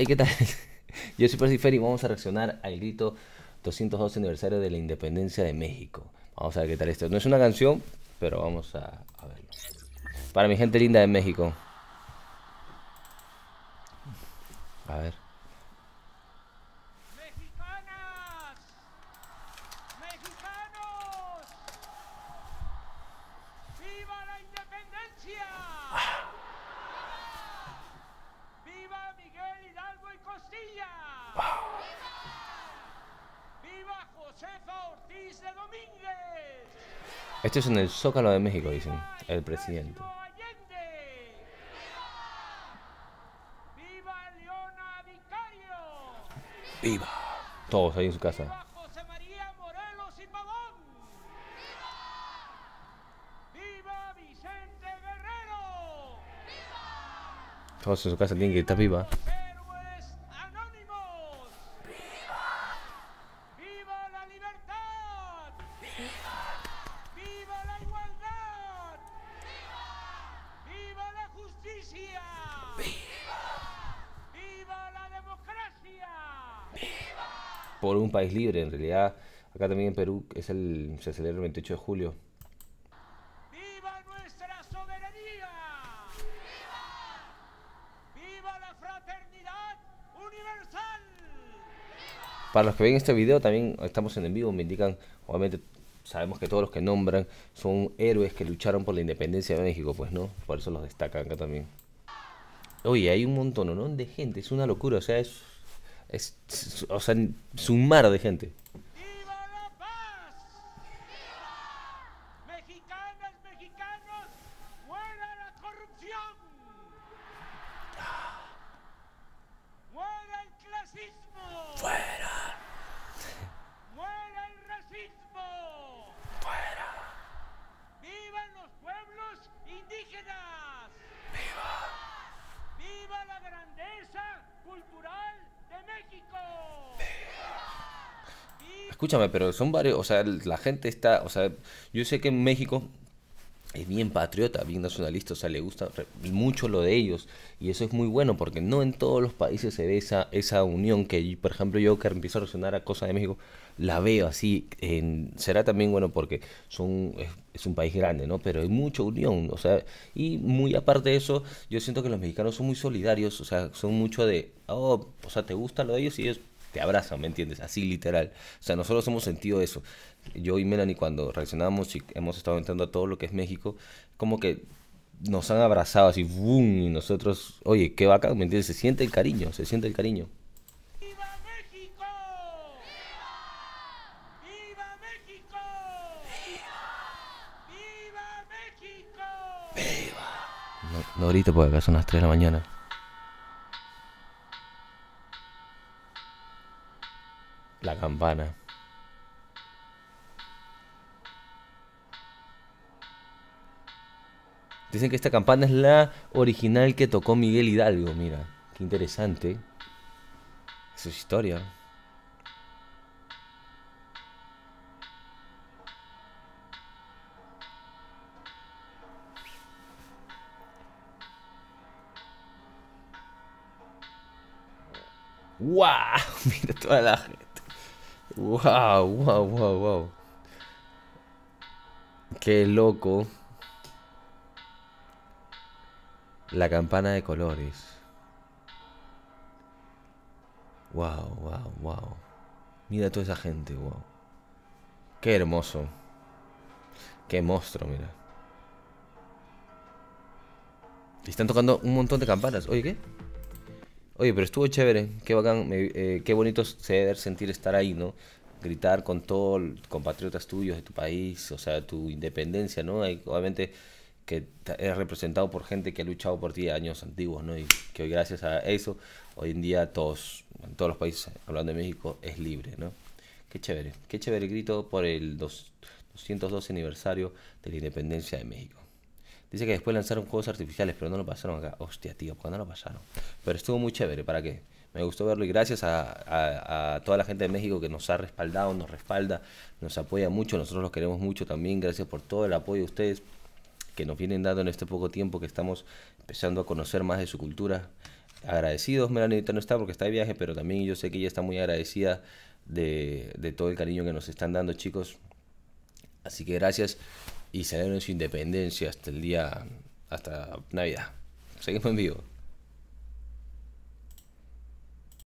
Hey, ¿qué tal? Yo soy Percy y vamos a reaccionar al grito 212 aniversario de la independencia de México. Vamos a ver qué tal esto. No es una canción, pero vamos a verlo. Para mi gente linda de México. A ver. Esto es en el Zócalo de México, dicen, el presidente. ¡Viva! Todos ahí en su casa. Todos en su casa tienen que estar viva. por un país libre. En realidad, acá también en Perú es el, se celebra el 28 de julio. ¡Viva nuestra soberanía! ¡Viva! ¡Viva la fraternidad universal! Para los que ven este video, también estamos en vivo, me indican, obviamente sabemos que todos los que nombran son héroes que lucharon por la independencia de México, pues no, por eso los destacan acá también. Oye, hay un montón ¿no? de gente, es una locura, o sea, es es, o sea, un mar de gente. Escúchame, pero son varios, o sea, la gente está, o sea, yo sé que en México es bien patriota, bien nacionalista, o sea, le gusta mucho lo de ellos. Y eso es muy bueno porque no en todos los países se ve esa, esa unión que, por ejemplo, yo que empiezo a reaccionar a cosas de México, la veo así. será también bueno porque son, es, un país grande, ¿no? Pero hay mucha unión, o sea, y muy aparte de eso, yo siento que los mexicanos son muy solidarios, o sea, son mucho de, oh, o sea, te gusta lo de ellos y es te abrazan, ¿me entiendes? Así literal. O sea, nosotros hemos sentido eso. Yo y Melanie cuando reaccionamos y hemos estado entrando a todo lo que es México, como que nos han abrazado así, boom, y nosotros, oye, qué bacán, ¿me entiendes? Se siente el cariño, se siente el cariño. ¡Viva México! ¡Viva México! ¡Viva! ¡Viva México! ¡Viva! No, ahorita porque acá son las 3 de la mañana. La campana. Dicen que esta campana es la original que tocó Miguel Hidalgo, mira. Qué interesante. Su historia. ¡Wow! Mira toda la gente. Wow, wow, wow, wow. Qué loco. La campana de colores. Wow, wow, wow. Mira toda esa gente, wow. Qué hermoso. Qué monstruo, mira. Están tocando un montón de campanas. Oye, ¿qué? oye, pero estuvo chévere, qué bacán, eh, qué bonito se sentir estar ahí, ¿no? Gritar con todos compatriotas tuyos de tu país, o sea, tu independencia, ¿no? Hay, obviamente que eres representado por gente que ha luchado por ti años antiguos, ¿no? Y que hoy gracias a eso, hoy en día todos, en todos los países, hablando de México, es libre, ¿no? Qué chévere, qué chévere grito por el 202 aniversario de la independencia de México. Dice que después lanzaron juegos artificiales, pero no lo pasaron acá. Hostia, tío, ¿por qué no lo pasaron? Pero estuvo muy chévere, ¿para qué? Me gustó verlo y gracias a, toda la gente de México que nos ha respaldado, nos respalda, nos apoya mucho, nosotros los queremos mucho también, gracias por todo el apoyo de ustedes que nos vienen dando en este poco tiempo que estamos empezando a conocer más de su cultura. Agradecidos, Melanie no está porque está de viaje, pero también yo sé que ella está muy agradecida de, de todo el cariño que nos están dando, chicos. Así que gracias y en su independencia hasta el día, hasta Navidad. Seguimos en vivo.